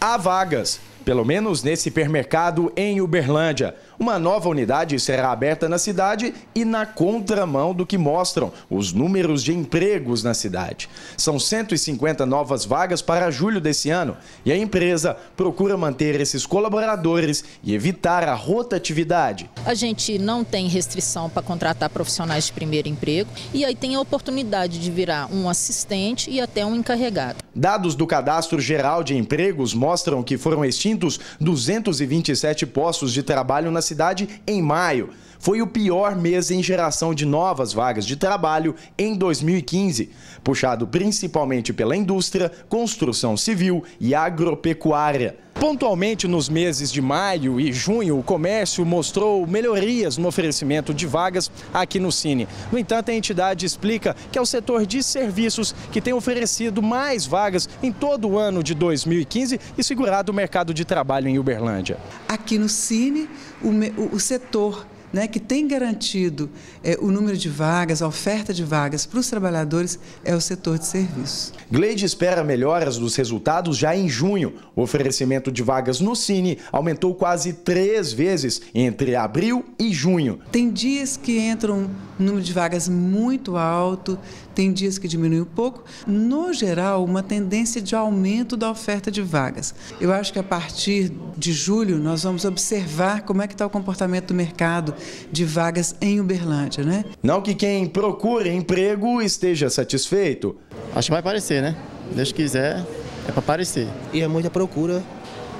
Há vagas, pelo menos nesse supermercado em Uberlândia. Uma nova unidade será aberta na cidade e na contramão do que mostram os números de empregos na cidade. São 150 novas vagas para julho desse ano e a empresa procura manter esses colaboradores e evitar a rotatividade. A gente não tem restrição para contratar profissionais de primeiro emprego e aí tem a oportunidade de virar um assistente e até um encarregado. Dados do Cadastro Geral de Empregos mostram que foram extintos 227 postos de trabalho na cidade cidade em maio. Foi o pior mês em geração de novas vagas de trabalho em 2015, puxado principalmente pela indústria, construção civil e agropecuária. Pontualmente nos meses de maio e junho, o comércio mostrou melhorias no oferecimento de vagas aqui no Cine. No entanto, a entidade explica que é o setor de serviços que tem oferecido mais vagas em todo o ano de 2015 e segurado o mercado de trabalho em Uberlândia. Aqui no Cine, o, o setor né, que tem garantido é, o número de vagas, a oferta de vagas para os trabalhadores, é o setor de serviços. Gleide espera melhoras dos resultados já em junho. O oferecimento de vagas no Cine aumentou quase três vezes entre abril e junho. Tem dias que entra um número de vagas muito alto, tem dias que diminui um pouco. No geral, uma tendência de aumento da oferta de vagas. Eu acho que a partir de julho nós vamos observar como é que está o comportamento do mercado, de vagas em Uberlândia, né? Não que quem procure emprego esteja satisfeito. Acho que vai aparecer, né? Deus quiser, é para aparecer. E é muita procura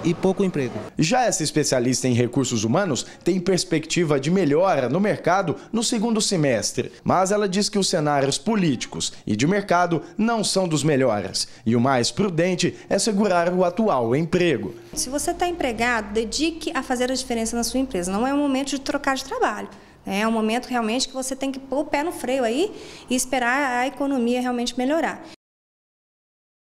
e pouco emprego. Já essa especialista em recursos humanos tem perspectiva de melhora no mercado no segundo semestre, mas ela diz que os cenários políticos e de mercado não são dos melhores e o mais prudente é segurar o atual emprego. Se você está empregado, dedique a fazer a diferença na sua empresa. Não é o momento de trocar de trabalho. Né? É um momento realmente que você tem que pôr o pé no freio aí e esperar a economia realmente melhorar.